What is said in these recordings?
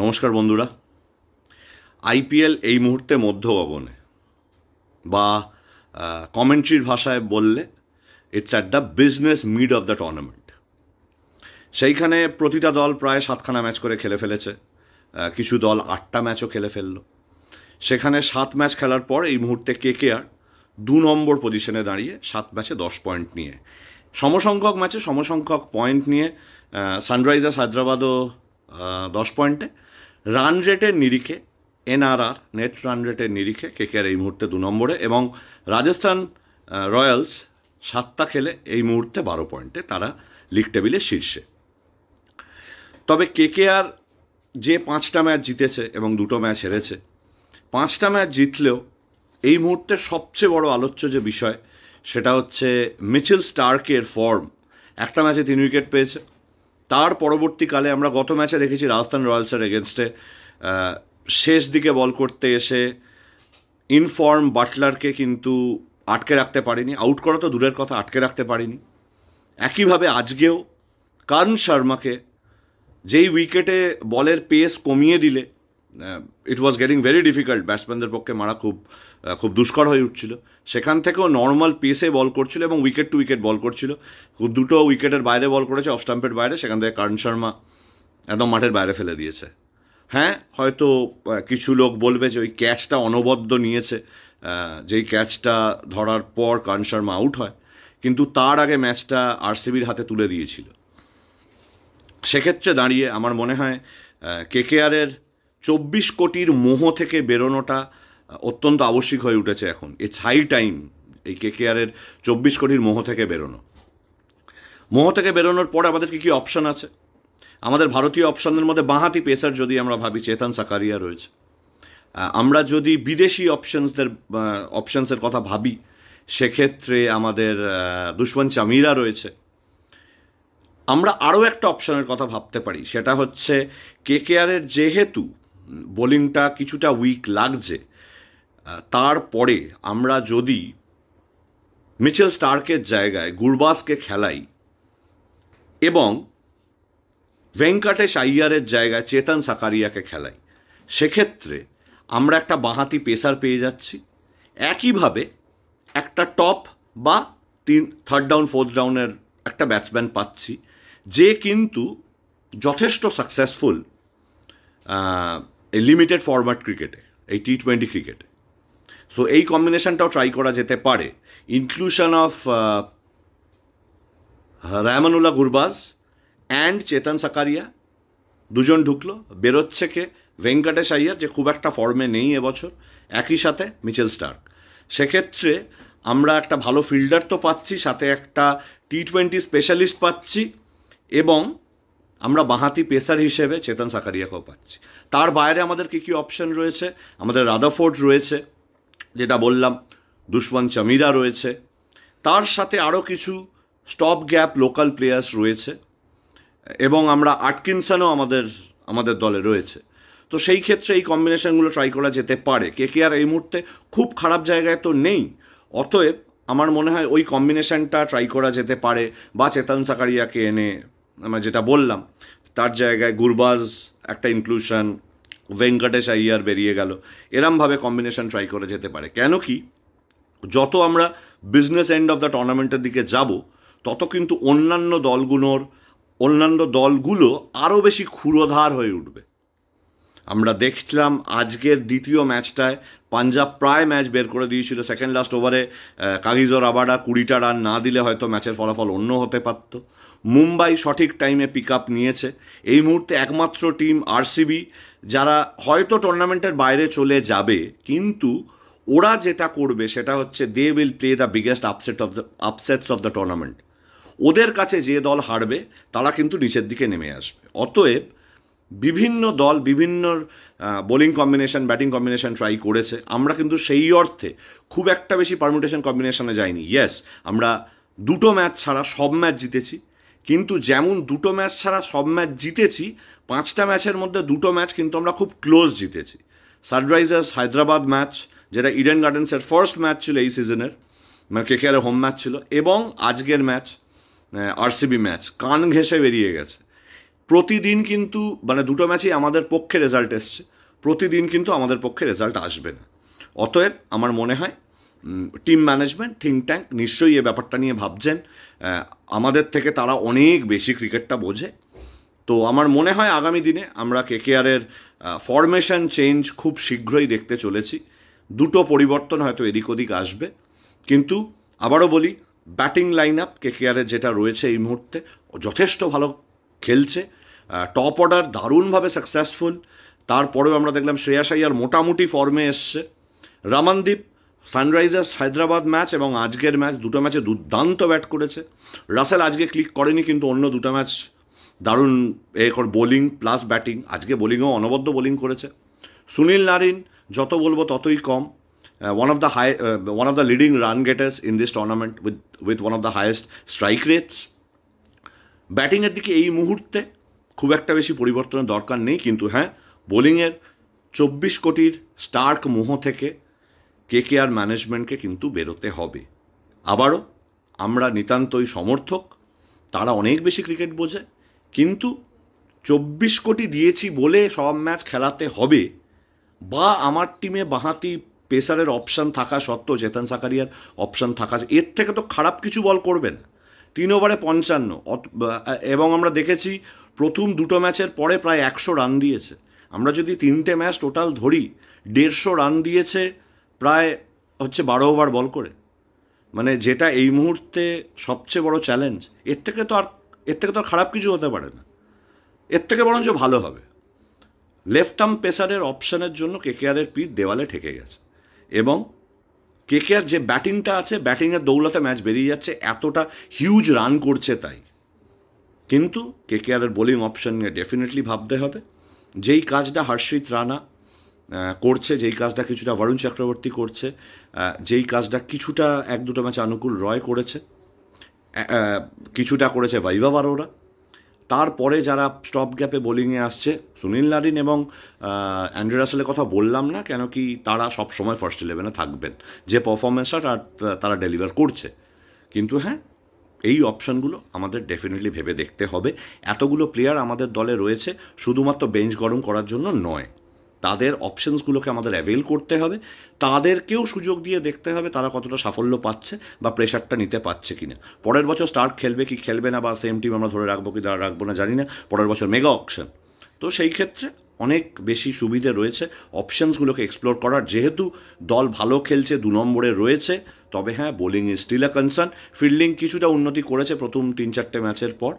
নমস্কার বন্ধুরা আইপিএল এই মুহূর্তে মধ্য গগনে বা কমেন্ট্রির ভাষায় বললে it's at the business mid of the tournament সেইখানে প্রতিটা দল প্রায় সাতখানা ম্যাচ করে খেলে ফেলেছে কিছু দল আটটা ম্যাচও খেলে ফেলল সেখানে সাত ম্যাচ খেলার পর এই মুহূর্তে কে কে আর দু নম্বর পজিশনে দাঁড়িয়ে সাত ম্যাচে দশ পয়েন্ট নিয়ে সমসংখ্যক ম্যাচে সমসংখ্যক পয়েন্ট নিয়ে সানরাইজার্স হায়দ্রাবাদও দশ পয়েন্টে রান রেটের নিরিখে এনআরআর নেট রান রেটের নিরিখে কেকেআর এই মুহূর্তে দু নম্বরে এবং রাজস্থান রয়্যালস সাতটা খেলে এই মুহূর্তে বারো পয়েন্টে তারা লিগ টেবিলের শীর্ষে তবে কেকেআর যে পাঁচটা ম্যাচ জিতেছে এবং দুটো ম্যাচ হেরেছে পাঁচটা ম্যাচ জিতলেও এই মুহূর্তে সবচেয়ে বড় আলোচ্য যে বিষয় সেটা হচ্ছে মিচেল স্টার্কের ফর্ম একটা ম্যাচে তিন উইকেট পেয়েছে তার পরবর্তীকালে আমরা গত ম্যাচে দেখেছি রাজস্থান রয়্যালসের এগেনস্টে শেষ দিকে বল করতে এসে ইনফর্ম বাটলারকে কিন্তু আটকে রাখতে পারিনি আউট করা তো দূরের কথা আটকে রাখতে পারিনি একইভাবে আজকেও কার্ন শর্মাকে যেই উইকেটে বলের পেস কমিয়ে দিলে it was getting very difficult ব্যাটসম্যানদের পক্ষে মারা খুব uh, খুব দুষ্কর হয়ে উঠছিল সেখান থেকেও নর্মাল পেসে বল করছিল এবং উইকেট টু উইকেট বল করছিল দুটো উইকেটের বাইরে বল করেছে অফ স্টাম্পের বাইরে সেখান থেকে কারণ শর্মা একদম মাঠের বাইরে ফেলে দিয়েছে হ্যাঁ হয়তো uh, কিছু লোক বলবে যে ওই ক্যাচটা অনবদ্য নিয়েছে uh, যেই ক্যাচটা ধরার পর কারণ শর্মা আউট হয় কিন্তু তার আগে ম্যাচটা আরসিবির হাতে তুলে দিয়েছিল সেক্ষেত্রে দাঁড়িয়ে আমার মনে হয় কেকেআরের চব্বিশ কোটির মোহ থেকে বেরোনোটা অত্যন্ত আবশ্যিক হয়ে উঠেছে এখন ইটস হাই টাইম এই কেকেআরের চব্বিশ কোটির মোহ থেকে বেরোনো মোহ থেকে বেরোনোর পর আমাদের কি কি অপশান আছে আমাদের ভারতীয় অপশানের মধ্যে বাঁহাতি পেসার যদি আমরা ভাবি চেতন সাকারিয়া রয়েছে আমরা যদি বিদেশি অপশানসদের অপশানসের কথা ভাবি সেক্ষেত্রে আমাদের দুশ্মন চামিরা রয়েছে আমরা আরও একটা অপশানের কথা ভাবতে পারি সেটা হচ্ছে কে কে আরের যেহেতু বোলিংটা কিছুটা উইক লাগছে তারপরে আমরা যদি মিচেল স্টার্কের জায়গায় গুরবাসকে খেলাই এবং ভেঙ্কাটেশ আইয়ারের জায়গায় চেতন সাকারিয়াকে খেলাই সেক্ষেত্রে আমরা একটা বাঁহাতি পেসার পেয়ে যাচ্ছি একইভাবে একটা টপ বা তিন থার্ড ডাউন ফোর্থ ডাউনের একটা ব্যাটসম্যান পাচ্ছি যে কিন্তু যথেষ্ট সাকসেসফুল লিমিটেড ফরম্যাট ক্রিকেটে এই টি টোয়েন্টি ক্রিকেটে সো এই কম্বিনেশনটাও ট্রাই করা যেতে পারে inclusion of Rahmanullah Gurbaz and Chetan Sakariya দুজন ঢুকলো বেরোচ্ছে কে ভেঙ্কটেশ আইয়ার যে খুব একটা ফর্মে নেই এবছর একই সাথে মিচেল স্টার্ক সেক্ষেত্রে আমরা একটা ভালো ফিল্ডার তো পাচ্ছি সাথে একটা টি টোয়েন্টি স্পেশালিস্ট পাচ্ছি এবং আমরা বাঁহাতি পেসার হিসেবে চেতন সাকারিয়াকেও পাচ্ছি তার বাইরে আমাদের কী কী অপশন রয়েছে আমাদের রাদাফোর্ড রয়েছে যেটা বললাম দুশ্মন চামিরা রয়েছে তার সাথে আরও কিছু স্টপ গ্যাপ লোকাল প্লেয়ার্স রয়েছে এবং আমরা আটকিনসানও আমাদের আমাদের দলে রয়েছে তো সেই ক্ষেত্রে এই কম্বিনেশনগুলো ট্রাই করা যেতে পারে কে কে আর এই মুহূর্তে খুব খারাপ জায়গায় তো নেই অতএব আমার মনে হয় ওই কম্বিনেশনটা ট্রাই করা যেতে পারে বা চেতন সাকারিয়াকে এনে মানে যেটা বললাম তার জায়গায় গুরবাজ একটা ইনক্লুশন ভেঙ্কটেশ আইয়ার বেরিয়ে গেল এরমভাবে কম্বিনেশন ট্রাই করে যেতে পারে কেন কি যত আমরা বিজনেস এন্ড অফ দ্য টুর্নামেন্টের দিকে যাব তত কিন্তু অন্যান্য দলগুলোর অন্যান্য দলগুলো আরও বেশি ক্ষুরোধার হয়ে উঠবে আমরা দেখছিলাম আজকের দ্বিতীয় ম্যাচটায় পাঞ্জাব প্রায় ম্যাচ বের করে দিয়েছিল সেকেন্ড লাস্ট ওভারে কাগিজর আবারা কুড়িটা রান না দিলে হয়তো ম্যাচের ফলাফল অন্য হতে পারতো মুম্বাই সঠিক টাইমে পিক আপ নিয়েছে এই মুহূর্তে একমাত্র টিম আরসিবি যারা হয়তো টুর্নামেন্টের বাইরে চলে যাবে কিন্তু ওরা যেটা করবে সেটা হচ্ছে they will play the biggest upset of the upsets of the tournament ওদের কাছে যে দল হারবে তারা কিন্তু নিচের দিকে নেমে আসবে অতএব বিভিন্ন দল বিভিন্ন bowling combination batting combination try করেছে আমরা কিন্তু সেই অর্থে খুব একটা বেশি পারমিটেশন কম্বিনেশনে যাইনি ইয়েস আমরা দুটো ম্যাচ ছাড়া সব ম্যাচ জিতেছি কিন্তু যেমন দুটো ম্যাচ ছাড়া সব ম্যাচ জিতেছি পাঁচটা ম্যাচের মধ্যে দুটো ম্যাচ কিন্তু আমরা খুব ক্লোজ জিতেছি সানরাইজার্স হায়দ্রাবাদ ম্যাচ যেটা ইডেন গার্ডেন্সের ফার্স্ট ম্যাচ ছিল এই সিজনের মানে কেকেআরের হোম ম্যাচ ছিল এবং আজকের ম্যাচ আরসিবি ম্যাচ কান ঘেঁষে বেরিয়ে গেছে প্রতিদিন কিন্তু মানে দুটো ম্যাচই আমাদের পক্ষে রেজাল্ট এসছে প্রতিদিন কিন্তু আমাদের পক্ষে রেজাল্ট আসবে না অতএব আমার মনে হয় টিম ম্যানেজমেন্ট থিঙ্ক ট্যাঙ্ক নিশ্চয়ই এ ব্যাপারটা নিয়ে ভাবছেন আমাদের থেকে তারা অনেক বেশি ক্রিকেটটা বোঝে তো আমার মনে হয় আগামী দিনে আমরা কেকেআরের ফরমেশন চেঞ্জ খুব শীঘ্রই দেখতে চলেছি দুটো পরিবর্তন হয়তো এদিক ওদিক আসবে কিন্তু আবারও বলি ব্যাটিং লাইন আপ কেকেআরের যেটা রয়েছে এই মুহূর্তে যথেষ্ট ভালো খেলছে টপ অর্ডার দারুণভাবে সাকসেসফুল তারপরেও আমরা দেখলাম শ্রেয়াস মোটামুটি ফর্মে এসছে রামানদীপ সানরাইজার্স হায়দ্রাবাদ ম্যাচ এবং আজকের ম্যাচ দুটো ম্যাচে দুর্দান্ত ব্যাট করেছে রাসেল আজকে ক্লিক করেনি কিন্তু অন্য দুটো ম্যাচ দারুণ এ বোলিং প্লাস ব্যাটিং আজকে বোলিংও অনবদ্য বোলিং করেছে সুনীল নারিন যত বলবো ততই কম one of the high one of the leading run getters in this tournament with with one of the highest strike rates ব্যাটিংয়ের দিকে এই মুহূর্তে খুব একটা বেশি পরিবর্তনের দরকার নেই কিন্তু হ্যাঁ বোলিংয়ের চব্বিশ কোটির স্টার্ক মোহ থেকে কে কে আর ম্যানেজমেন্টকে কিন্তু বেরোতে হবে আবারও আমরা নিতান্তই সমর্থক তারা অনেক বেশি ক্রিকেট বোঝে কিন্তু চব্বিশ কোটি দিয়েছি বলে সব ম্যাচ খেলাতে হবে বা আমার টিমে বাঁহাতি পেসারের অপশান থাকা সত্ত্বেও চেতন সাকারিয়ার অপশান থাকা এর থেকে তো খারাপ কিছু বল করবেন তিন ওভারে পঞ্চান্ন এবং আমরা দেখেছি প্রথম দুটো ম্যাচের পরে প্রায় একশো রান দিয়েছে আমরা যদি তিনটে ম্যাচ টোটাল ধরি দেড়শো রান দিয়েছে প্রায় হচ্ছে বারো ওভার বল করে মানে যেটা এই মুহূর্তে সবচেয়ে বড় চ্যালেঞ্জ এর থেকে তো আর এর থেকে তো আর খারাপ কিছু হতে পারে না এর থেকে বরঞ্চ ভালো হবে লেফট আর্ম পেসারের অপশানের জন্য কেকেআরের পিঠ দেওয়ালে ঠেকে গেছে এবং কেকেআর যে ব্যাটিংটা আছে ব্যাটিংয়ের দৌলতে ম্যাচ বেরিয়ে যাচ্ছে এতটা হিউজ রান করছে তাই কিন্তু কেকেআরের বোলিং অপশন নিয়ে ডেফিনেটলি ভাবতে হবে যেই কাজটা হর্ষিত রানা করছে যেই কাজটা কিছুটা বরুণ চক্রবর্তী করছে যেই কাজটা কিছুটা এক দুটো ম্যাচে অনুকূল রয় করেছে কিছুটা করেছে ভাইভা বারোরা তারপরে যারা স্টপ গ্যাপে বোলিংয়ে আসছে সুনীল নারিন এবং অ্যান্ড্রে রাসেলের কথা বললাম না কেন কি তারা সব সময় ফার্স্ট ইলেভেনে থাকবেন যে পারফরমেন্সটা তারা ডেলিভার করছে কিন্তু হ্যাঁ এই অপশানগুলো আমাদের ডেফিনেটলি ভেবে দেখতে হবে এতগুলো প্লেয়ার আমাদের দলে রয়েছে শুধুমাত্র বেঞ্চ গরম করার জন্য নয় তাদের অপশনসগুলোকে আমাদের অ্যাভেল করতে হবে তাদেরকেও সুযোগ দিয়ে দেখতে হবে তারা কতটা সাফল্য পাচ্ছে বা প্রেশারটা নিতে পারছে কি না পরের বছর স্টার্ট খেলবে কি খেলবে না বা সেম টিম আমরা ধরে রাখবো কি তারা রাখবো না জানি না পরের বছর মেগা অপশন তো সেই ক্ষেত্রে অনেক বেশি সুবিধে রয়েছে অপশানসগুলোকে এক্সপ্লোর করার যেহেতু দল ভালো খেলছে দু নম্বরে রয়েছে তবে হ্যাঁ bowling still a concern fielding কিছুটা উন্নতি করেছে প্রথম তিন চারটে ম্যাচের পর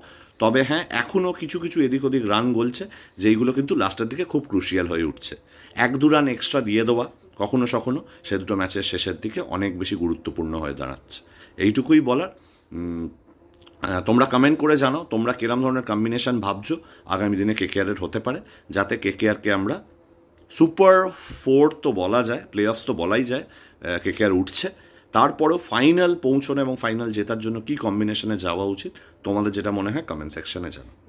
তবে হ্যাঁ এখনও কিছু কিছু এদিক ওদিক রান গলছে যেইগুলো কিন্তু লাস্টের দিকে খুব ক্রুশিয়াল হয়ে উঠছে এক দু রান এক্সট্রা দিয়ে দেওয়া কখনো সখনো সে দুটো ম্যাচের শেষের দিকে অনেক বেশি গুরুত্বপূর্ণ হয়ে দাঁড়াচ্ছে এইটুকুই বলার তোমরা কমেন্ট করে জানাও তোমরা কিরম ধরনের কম্বিনেশন ভাবছো আগামী দিনে কে কেআরের হতে পারে যাতে কেকেআরকে আমরা সুপার ফোর তো বলা যায় প্লে অফস তো বলাই যায় কে কেকেআর উঠছে তারপরও ফাইনাল পৌঁছানো এবং ফাইনাল জেতার জন্য কি কম্বিনেশনে যাওয়া উচিত তোমাদের যেটা মনে হয় কমেন্ট সেকশনে জানো